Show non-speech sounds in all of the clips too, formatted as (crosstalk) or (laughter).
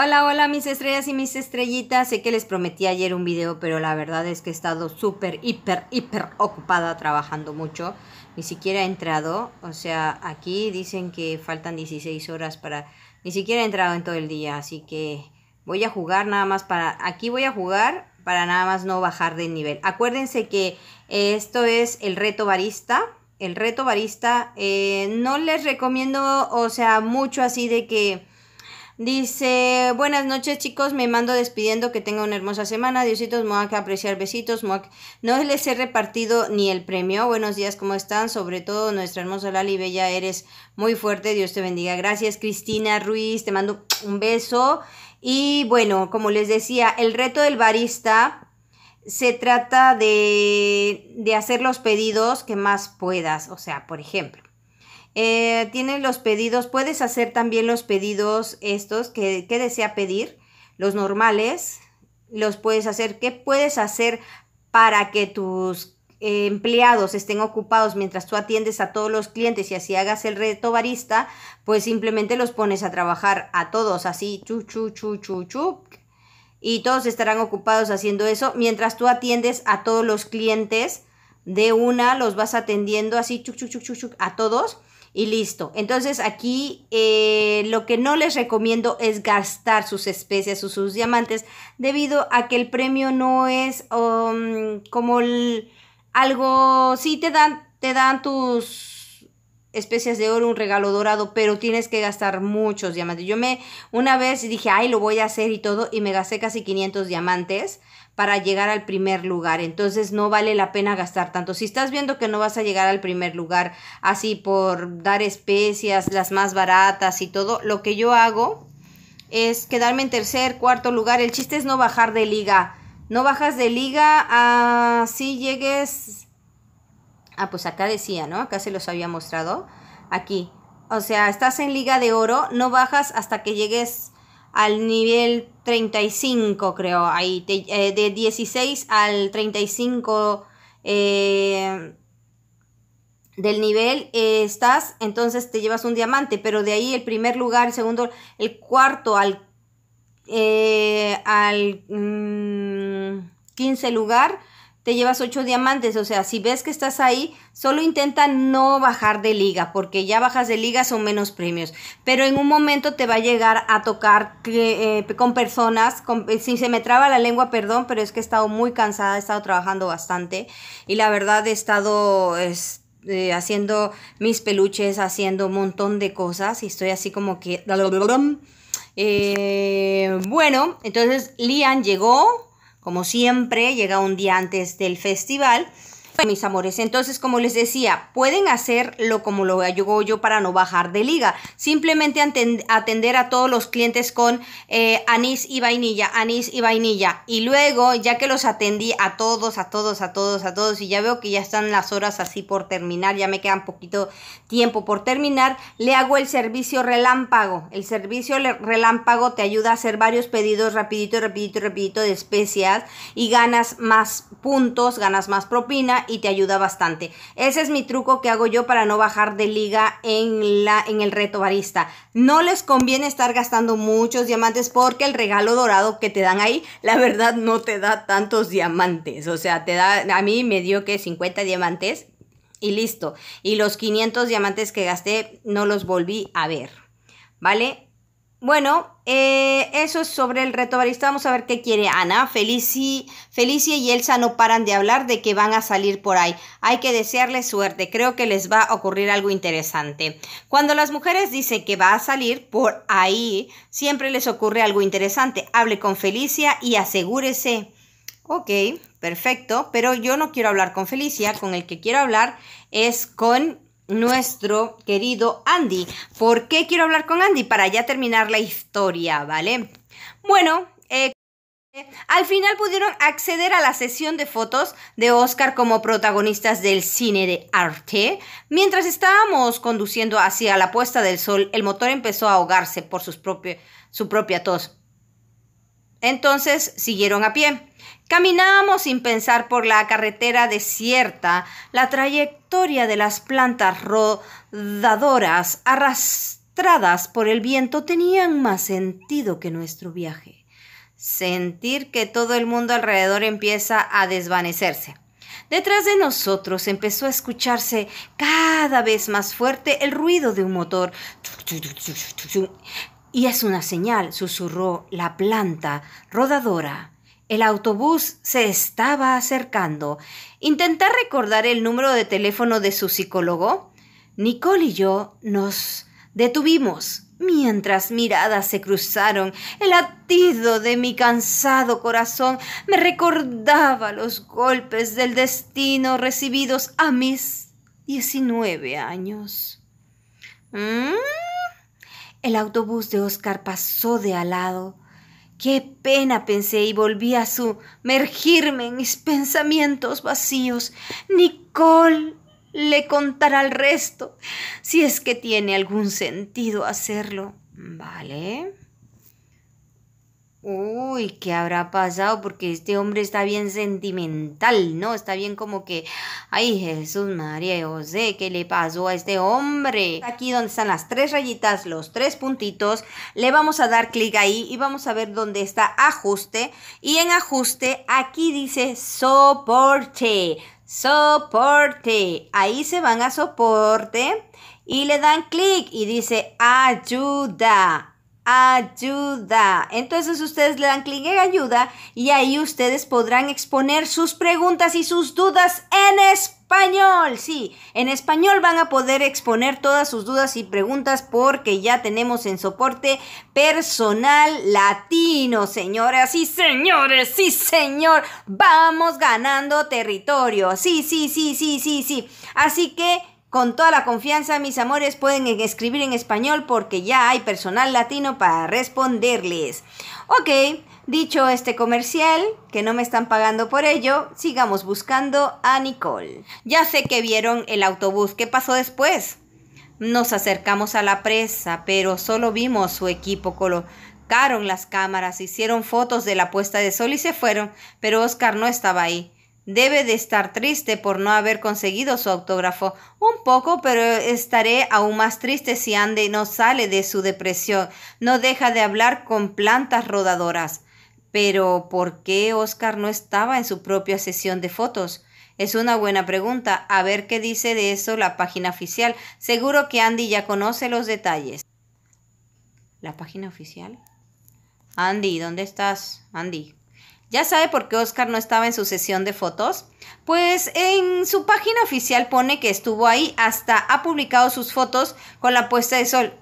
Hola, hola mis estrellas y mis estrellitas. Sé que les prometí ayer un video, pero la verdad es que he estado súper, hiper, hiper ocupada trabajando mucho. Ni siquiera he entrado. O sea, aquí dicen que faltan 16 horas para... Ni siquiera he entrado en todo el día, así que voy a jugar nada más para... Aquí voy a jugar para nada más no bajar de nivel. Acuérdense que esto es el reto barista. El reto barista eh, no les recomiendo, o sea, mucho así de que Dice, buenas noches chicos, me mando despidiendo, que tenga una hermosa semana. Diositos, Moac, apreciar besitos. Moac, no les he repartido ni el premio. Buenos días, ¿cómo están? Sobre todo nuestra hermosa Lali Bella, eres muy fuerte. Dios te bendiga. Gracias, Cristina Ruiz, te mando un beso. Y bueno, como les decía, el reto del barista se trata de, de hacer los pedidos que más puedas. O sea, por ejemplo eh, tiene los pedidos, puedes hacer también los pedidos estos que, desea pedir, los normales, los puedes hacer. ¿Qué puedes hacer para que tus eh, empleados estén ocupados mientras tú atiendes a todos los clientes y así hagas el reto barista, pues simplemente los pones a trabajar a todos así, chu, chu, chu, chu, chu. Y todos estarán ocupados haciendo eso mientras tú atiendes a todos los clientes de una, los vas atendiendo así, chu, chu, chu, a todos y listo. Entonces aquí eh, lo que no les recomiendo es gastar sus especias o sus diamantes debido a que el premio no es um, como algo, sí te dan, te dan tus especias de oro, un regalo dorado, pero tienes que gastar muchos diamantes. Yo me una vez dije, ay, lo voy a hacer y todo, y me gasté casi 500 diamantes para llegar al primer lugar. Entonces no vale la pena gastar tanto. Si estás viendo que no vas a llegar al primer lugar así por dar especias, las más baratas y todo, lo que yo hago es quedarme en tercer, cuarto lugar. El chiste es no bajar de liga. No bajas de liga así llegues Ah, pues acá decía, ¿no? Acá se los había mostrado. Aquí. O sea, estás en Liga de Oro, no bajas hasta que llegues al nivel 35, creo. Ahí, eh, de 16 al 35 eh, del nivel eh, estás, entonces te llevas un diamante, pero de ahí el primer lugar, el segundo, el cuarto al, al 15 mm, lugar te llevas ocho diamantes. O sea, si ves que estás ahí, solo intenta no bajar de liga, porque ya bajas de liga son menos premios. Pero en un momento te va a llegar a tocar eh, con personas, eh, si se me traba la lengua, perdón, pero es que he estado muy cansada, he estado trabajando bastante y la verdad he estado... Eh, haciendo mis peluches, haciendo un montón de cosas y estoy así como que... bueno, entonces Lian llegó, como siempre, llega un día antes del festival. Pues, mis amores, entonces como les decía, pueden hacerlo como lo hago yo para no bajar de liga. Simplemente atender a todos los clientes con eh, anís y vainilla, anís y vainilla. Y luego, ya que los atendí a todos, a todos, a todos, a todos, y ya veo que ya están las horas así por terminar, ya me quedan poquito tiempo por terminar, le hago el servicio relámpago. El servicio relámpago te ayuda a hacer varios pedidos rapidito, rapidito, rapidito de especias y ganas más puntos, ganas más propina y te ayuda bastante. Ese es mi truco que hago yo para no bajar de liga en, la, en el reto barista. No les conviene estar gastando muchos diamantes porque el regalo dorado que te dan ahí, la verdad no te da tantos diamantes. O sea, te da, a mí me dio que 50 diamantes y listo. Y los 500 diamantes que gasté no los volví a ver, ¿vale? Bueno, eh, eso es sobre el reto barista. Vamos a ver qué quiere Ana. Felicia y Elsa no paran de hablar de que van a salir por ahí. Hay que desearles suerte. Creo que les va a ocurrir algo interesante. Cuando las mujeres dicen que va a salir por ahí, siempre les ocurre algo interesante. Hable con Felicia y asegúrese Ok, perfecto, pero yo no quiero hablar con Felicia, con el que quiero hablar es con nuestro querido Andy. ¿Por qué quiero hablar con Andy? Para ya terminar la historia, ¿vale? Bueno, eh, al final pudieron acceder a la sesión de fotos de Oscar como protagonistas del cine de arte. Mientras estábamos conduciendo hacia la puesta del sol, el motor empezó a ahogarse por su propia tos. Entonces siguieron a pie. Caminábamos sin pensar por la carretera desierta, la trayectoria de las plantas rodadoras arrastradas por el viento tenían más sentido que nuestro viaje. Sentir que todo el mundo alrededor empieza a desvanecerse. Detrás de nosotros empezó a escucharse cada vez más fuerte el ruido de un motor. Y es una señal, susurró la planta rodadora. El autobús se estaba acercando. Intentar recordar el número de teléfono de su psicólogo. Nicole y yo nos detuvimos. Mientras miradas se cruzaron, el latido de mi cansado corazón me recordaba los golpes del destino recibidos a mis 19 años. ¿Mm? El autobús de Oscar pasó de al lado. Qué pena pensé y volví a sumergirme en mis pensamientos vacíos. Nicole le contará el resto, si es que tiene algún sentido hacerlo. Vale. Uy, ¿qué habrá pasado? Porque este hombre está bien sentimental, ¿no? Está bien como que, ay Jesús, María yo sé ¿qué le pasó a este hombre? Aquí donde están las tres rayitas, los tres puntitos, le vamos a dar clic ahí y vamos a ver dónde está ajuste. Y en ajuste, aquí dice soporte, soporte. Ahí se van a soporte y le dan clic y dice ayuda ayuda. Entonces ustedes le dan clic en ayuda y ahí ustedes podrán exponer sus preguntas y sus dudas en español. Sí, en español van a poder exponer todas sus dudas y preguntas porque ya tenemos en soporte personal latino, señoras y señores. Sí, señor, vamos ganando territorio. Sí, sí, sí, sí, sí, sí. Así que... Con toda la confianza, mis amores, pueden escribir en español porque ya hay personal latino para responderles. Ok, dicho este comercial, que no me están pagando por ello, sigamos buscando a Nicole. Ya sé que vieron el autobús, ¿qué pasó después? Nos acercamos a la presa, pero solo vimos su equipo colocaron las cámaras, hicieron fotos de la puesta de sol y se fueron, pero Oscar no estaba ahí. Debe de estar triste por no haber conseguido su autógrafo. Un poco, pero estaré aún más triste si Andy no sale de su depresión. No deja de hablar con plantas rodadoras. Pero, ¿por qué Oscar no estaba en su propia sesión de fotos? Es una buena pregunta. A ver qué dice de eso la página oficial. Seguro que Andy ya conoce los detalles. ¿La página oficial? Andy, ¿dónde estás? Andy, ¿Ya sabe por qué Oscar no estaba en su sesión de fotos? Pues en su página oficial pone que estuvo ahí, hasta ha publicado sus fotos con la puesta de sol.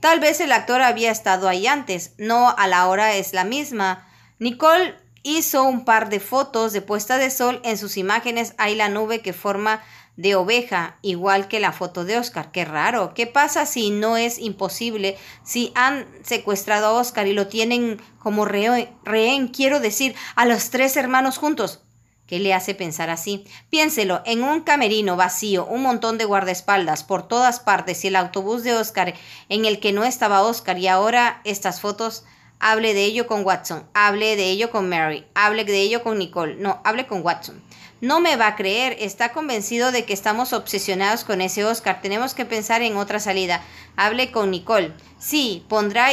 Tal vez el actor había estado ahí antes, no a la hora es la misma. Nicole hizo un par de fotos de puesta de sol en sus imágenes, hay la nube que forma de oveja, igual que la foto de Oscar. Qué raro. ¿Qué pasa si no es imposible? Si han secuestrado a Oscar y lo tienen como rehén, quiero decir, a los tres hermanos juntos. ¿Qué le hace pensar así? Piénselo, en un camerino vacío, un montón de guardaespaldas por todas partes y el autobús de Oscar en el que no estaba Oscar y ahora estas fotos Hable de ello con Watson, hable de ello con Mary, hable de ello con Nicole, no, hable con Watson. No me va a creer, está convencido de que estamos obsesionados con ese Oscar, tenemos que pensar en otra salida. Hable con Nicole. Sí, pondrá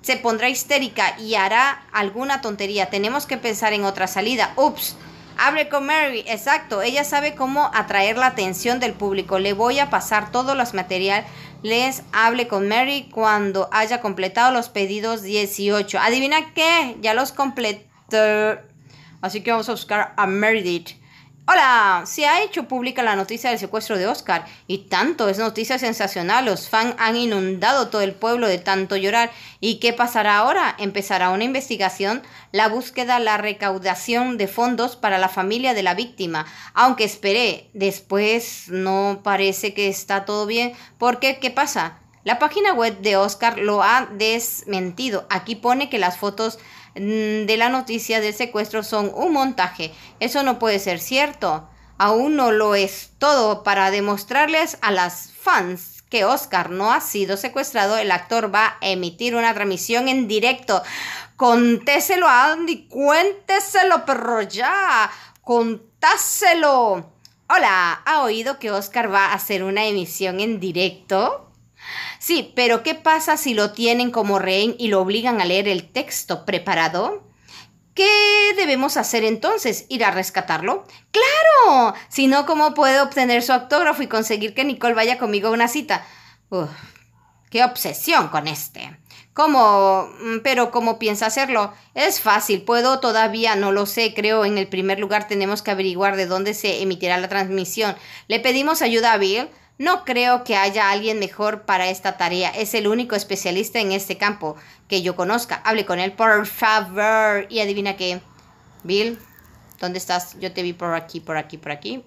se pondrá histérica y hará alguna tontería. Tenemos que pensar en otra salida. Ups. Hable con Mary, exacto. Ella sabe cómo atraer la atención del público. Le voy a pasar todo los material les hable con Mary cuando haya completado los pedidos 18. ¿Adivina qué? Ya los completé. Así que vamos a buscar a Meredith. Hola, se ha hecho pública la noticia del secuestro de Oscar y tanto es noticia sensacional. Los fans han inundado todo el pueblo de tanto llorar. ¿Y qué pasará ahora? Empezará una investigación, la búsqueda, la recaudación de fondos para la familia de la víctima. Aunque esperé, después no parece que está todo bien. porque ¿Qué pasa? La página web de Oscar lo ha desmentido. Aquí pone que las fotos Mm, de la noticia del secuestro son un montaje. Eso no puede ser cierto. Aún no lo es todo para demostrarles a las fans que Oscar no ha sido secuestrado, el actor va a emitir una transmisión en directo. Contéselo a Andy, cuénteselo, perro, ya. Contáselo. Hola, ¿ha oído que Oscar va a hacer una emisión en directo? Sí, pero ¿qué pasa si lo tienen como rehén y lo obligan a leer el texto preparado? ¿Qué debemos hacer entonces? ¿Ir a rescatarlo? ¡Claro! Si no, ¿cómo puedo obtener su autógrafo y conseguir que Nicole vaya conmigo a una cita? Uf, ¡Qué obsesión con este! ¿Cómo? Mm, pero ¿cómo piensa hacerlo? Es fácil, puedo todavía, no lo sé, creo. En el primer lugar tenemos que averiguar de dónde se emitirá la transmisión. Le pedimos ayuda a Bill no creo que haya alguien mejor para esta tarea. Es el único especialista en este campo que yo conozca. Hable con él, por favor. Y adivina qué. Bill, ¿dónde estás? Yo te vi por aquí, por aquí, por aquí.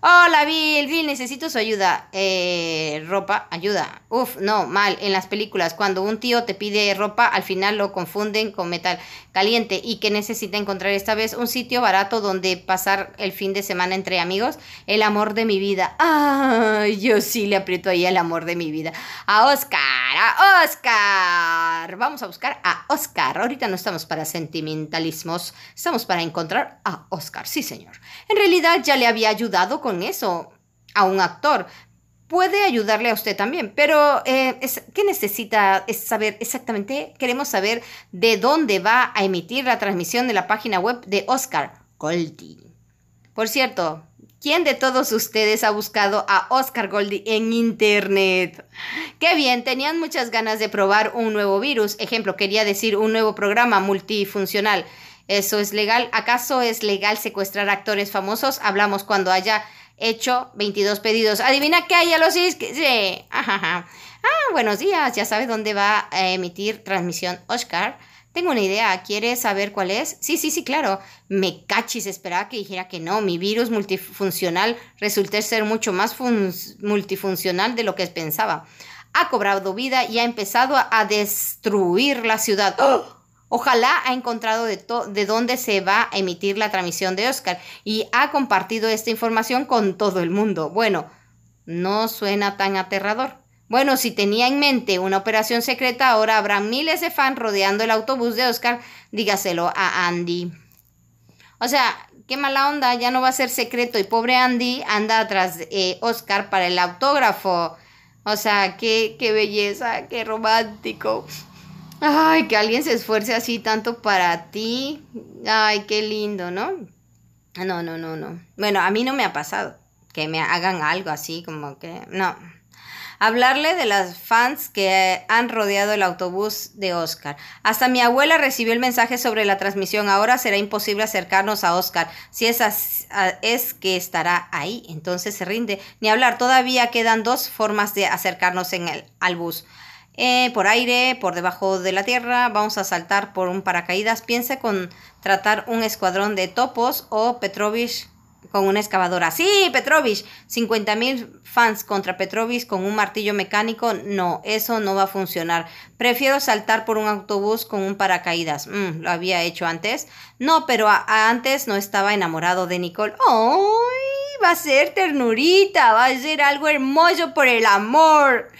Hola Bill, Bill, necesito su ayuda. Eh, ropa, ayuda. Uf, no, mal. En las películas, cuando un tío te pide ropa, al final lo confunden con metal caliente y que necesita encontrar esta vez un sitio barato donde pasar el fin de semana entre amigos. El amor de mi vida. Ah, yo sí le aprieto ahí el amor de mi vida. A Oscar a Oscar. Vamos a buscar a Oscar. Ahorita no estamos para sentimentalismos, estamos para encontrar a Oscar. Sí, señor. En realidad ya le había ayudado con eso a un actor. Puede ayudarle a usted también, pero eh, ¿qué necesita saber exactamente? Queremos saber de dónde va a emitir la transmisión de la página web de Oscar Colti. Por cierto, ¿Quién de todos ustedes ha buscado a Oscar Goldie en internet? Qué bien, tenían muchas ganas de probar un nuevo virus. Ejemplo, quería decir un nuevo programa multifuncional. ¿Eso es legal? ¿Acaso es legal secuestrar actores famosos? Hablamos cuando haya hecho 22 pedidos. ¿Adivina qué hay a los Sí. Ah, buenos días. Ya sabe dónde va a emitir transmisión Oscar. Tengo una idea, ¿quieres saber cuál es? Sí, sí, sí, claro. Me cachis, esperaba que dijera que no. Mi virus multifuncional resulté ser mucho más multifuncional de lo que pensaba. Ha cobrado vida y ha empezado a destruir la ciudad. ¡Ah! Ojalá ha encontrado de, de, dónde se va a emitir la transmisión de Oscar y ha compartido esta información con todo el mundo. Bueno, no suena tan aterrador. Bueno, si tenía en mente una operación secreta, ahora habrá miles de fans rodeando el autobús de Oscar. Dígaselo a Andy. O sea, qué mala onda, ya no va a ser secreto. Y pobre Andy anda atrás de eh, Oscar para el autógrafo. O sea, qué, qué belleza, qué romántico. Ay, que alguien se esfuerce así tanto para ti. Ay, qué lindo, ¿no? No, no, no, no. Bueno, a mí no me ha pasado que me hagan algo así como que... No, hablarle de las fans que eh, han rodeado el autobús de Oscar. Hasta mi abuela recibió el mensaje sobre la transmisión. Ahora será imposible acercarnos a Oscar. Si es, es que estará ahí, entonces se rinde. Ni hablar, todavía quedan dos formas de acercarnos en el, al bus. Eh, por aire, por debajo de la tierra, vamos a saltar por un paracaídas. Piense con tratar un escuadrón de topos o Petrovich con una excavadora. Sí, Petrovich, 50.000 fans contra Petrovich con un martillo mecánico. No, eso no va a funcionar. Prefiero saltar por un autobús con un paracaídas. Mm, lo había hecho antes. No, pero antes no estaba enamorado de Nicole. ¡Ay! va a ser ternurita, va a ser algo hermoso por el amor.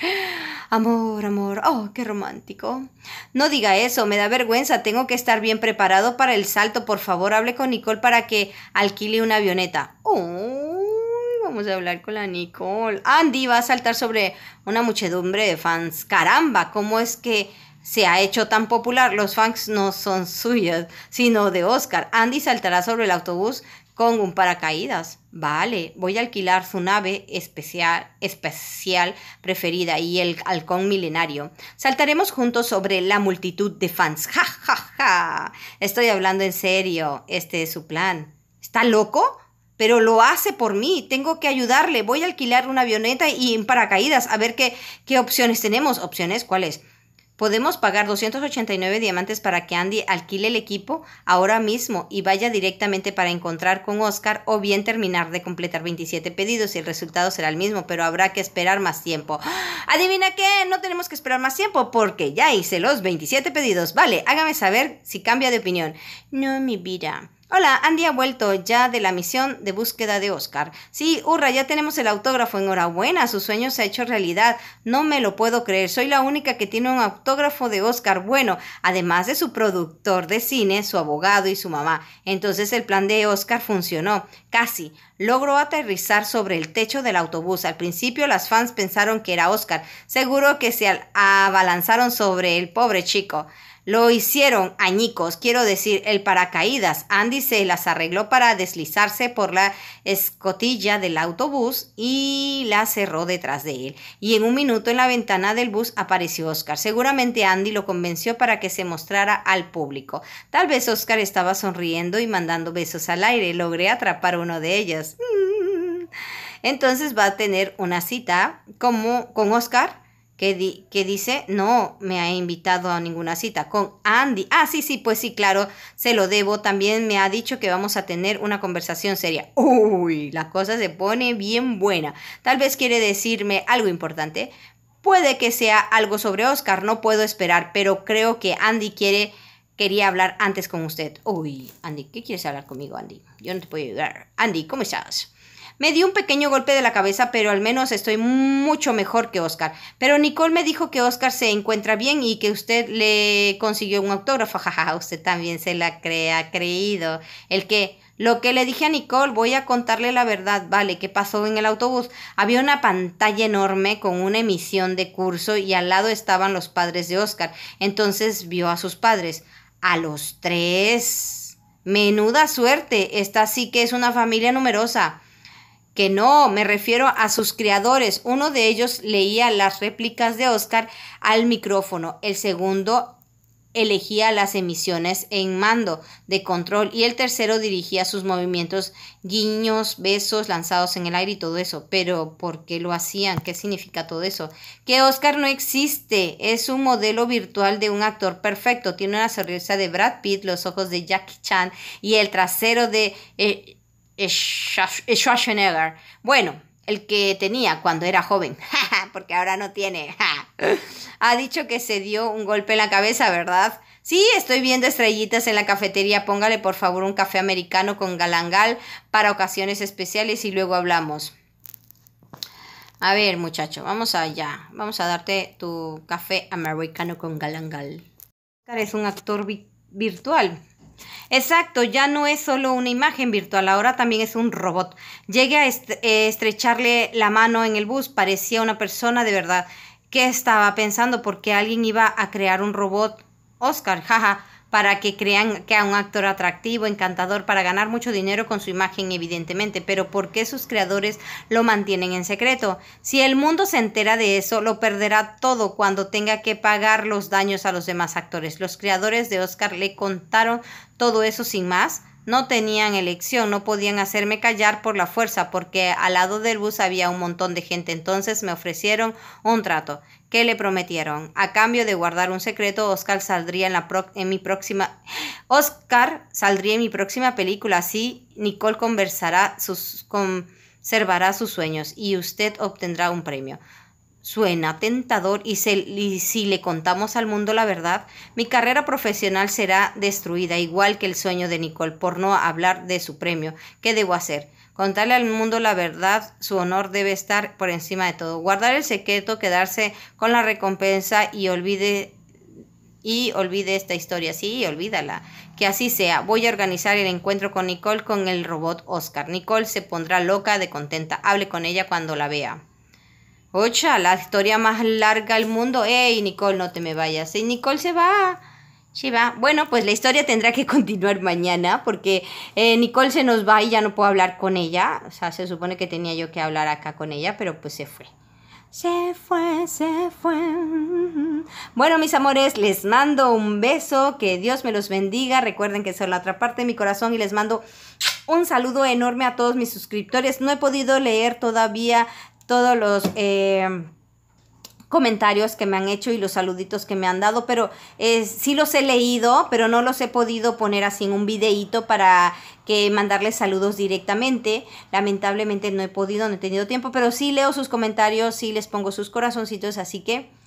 Amor, amor, oh, qué romántico. No diga eso, me da vergüenza, tengo que estar bien preparado para el salto. Por favor, hable con Nicole para que alquile una avioneta. vamos a hablar con la Nicole. Andy va a saltar sobre una muchedumbre de fans. Caramba, ¿cómo es que se ha hecho tan popular? Los fans no son suyos, sino de Oscar. Andy saltará sobre el autobús con un paracaídas. Vale, voy a alquilar su nave especial, especial preferida y el halcón milenario. Saltaremos juntos sobre la multitud de fans. Ja, ja, ja. Estoy hablando en serio. Este es su plan. ¿Está loco? pero lo hace por mí, tengo que ayudarle, voy a alquilar una avioneta y un paracaídas, a ver qué, qué opciones tenemos, opciones cuáles. Podemos pagar 289 diamantes para que Andy alquile el equipo ahora mismo y vaya directamente para encontrar con Oscar o bien terminar de completar 27 pedidos y el resultado será el mismo, pero habrá que esperar más tiempo. (gasps) ¿Adivina qué? No tenemos que esperar más tiempo porque ya hice los 27 pedidos. Vale, hágame saber si cambia de opinión. No, mi vida. Hola, Andy ha vuelto ya de la misión de búsqueda de Oscar. Sí, hurra, ya tenemos el autógrafo. Enhorabuena, su sueño se ha hecho realidad. No me lo puedo creer. Soy la única que tiene un autógrafo de Oscar. Bueno, además de su productor de cine, su abogado y su mamá. Entonces el plan de Oscar funcionó. Casi. Logró aterrizar sobre el techo del autobús. Al principio las fans pensaron que era Oscar. Seguro que se abalanzaron sobre el pobre chico. Lo hicieron añicos, quiero decir, el paracaídas. Andy se las arregló para deslizarse por la escotilla del autobús y la cerró detrás de él. Y en un minuto en la ventana del bus apareció Oscar. Seguramente Andy lo convenció para que se mostrara al público. Tal vez Oscar estaba sonriendo y mandando besos al aire. Logré atrapar uno de ellos. Mm. Entonces va a tener una cita con Oscar ¿Qué dice, no me ha invitado a ninguna cita con Andy. Ah, sí, sí, pues sí, claro, se lo debo. También me ha dicho que vamos a tener una conversación seria. Uy, la cosa se pone bien buena. Tal vez quiere decirme algo importante. Puede que sea algo sobre Oscar, no puedo esperar, pero creo que Andy quiere quería hablar antes con usted. Uy, Andy, ¿qué quieres hablar conmigo, Andy? Yo no te puedo ayudar. Andy, ¿cómo estás? Me dio un pequeño golpe de la cabeza, pero al menos estoy mucho mejor que Oscar. Pero Nicole me dijo que Oscar se encuentra bien y que usted le consiguió un autógrafo. Jajaja, (laughs) usted también se la crea, creído. El que, lo que le dije a Nicole, voy a contarle la verdad, ¿vale? ¿Qué pasó en el autobús? Había una pantalla enorme con una emisión de curso y al lado estaban los padres de Oscar. Entonces vio a sus padres. A los tres. Menuda suerte. Esta sí que es una familia numerosa. Que no, me refiero a sus criadores. Uno de ellos leía las réplicas de Oscar al micrófono, el segundo elegía las emisiones en mando de control y el tercero dirigía sus movimientos, guiños, besos lanzados en el aire y todo eso. Pero ¿por qué lo hacían? ¿Qué significa todo eso? Que Oscar no existe, es un modelo virtual de un actor perfecto. Tiene una sonrisa de Brad Pitt, los ojos de Jackie Chan y el trasero de eh, eh Schwarzenegger. Bueno, el que tenía cuando era joven, (laughs) porque ahora no tiene. ha dicho que se dio un golpe en la cabeza, ¿verdad? Sí, estoy viendo estrellitas en la cafetería. Póngale por favor un café americano con galangal para ocasiones especiales y luego hablamos. A ver, muchacho, vamos allá. Vamos a darte tu café americano con galangal. Es un actor virtual Exacto, ya no es solo una imagen virtual, ahora también es un robot. Llegué a eh, estrecharle la mano en el bus, parecía una persona de verdad. ¿Qué estaba pensando? Porque alguien iba a crear un robot. Oscar, jaja para que crean que a un actor atractivo, encantador, para ganar mucho dinero con su imagen, evidentemente. Pero ¿por qué sus creadores lo mantienen en secreto? Si el mundo se entera de eso, lo perderá todo cuando tenga que pagar los daños a los demás actores. Los creadores de Oscar le contaron todo eso sin más. No tenían elección, no podían hacerme callar por la fuerza, porque al lado del bus había un montón de gente. Entonces me ofrecieron un trato. ¿Qué le prometieron. A cambio de guardar un secreto, Oscar saldría en, la en mi próxima... (gasps) Oscar saldría en mi próxima película, así Nicole conversará sus, conservará sus sueños y usted obtendrá un premio. Suena tentador y, y si le contamos al mundo la verdad, mi carrera profesional será destruida, igual que el sueño de Nicole, por no hablar de su premio. ¿Qué debo hacer? Contarle al mundo la verdad, su honor debe estar por encima de todo. Guardar el secreto, quedarse con la recompensa y olvide y olvide esta historia, sí, olvídala. Que así sea, voy a organizar el encuentro con Nicole con el robot Oscar. Nicole se pondrá loca de contenta. Hable con ella cuando la vea. Ocha, la historia más larga del mundo. Ey, Nicole, no te me vayas. Y Nicole se va. Bueno, pues la historia tendrá que (laughs) continuar mañana porque eh, Nicole se nos va y ya no puedo hablar con ella. O sea, se supone que tenía yo que hablar acá con ella, pero pues se fue. Se fue, se fue. Bueno, mis amores, les mando un beso, que Dios me los bendiga. Recuerden que son la otra parte de mi corazón y les mando un saludo enorme a todos mis suscriptores. No he podido leer todavía todos los... Eh, comentarios que me han hecho y los saluditos que me han dado, pero eh, sí los he leído, pero no los he podido poner así en un videíto para que mandarles saludos directamente. Lamentablemente no he podido, no he tenido tiempo, pero sí leo sus comentarios, sí les pongo sus corazoncitos, así que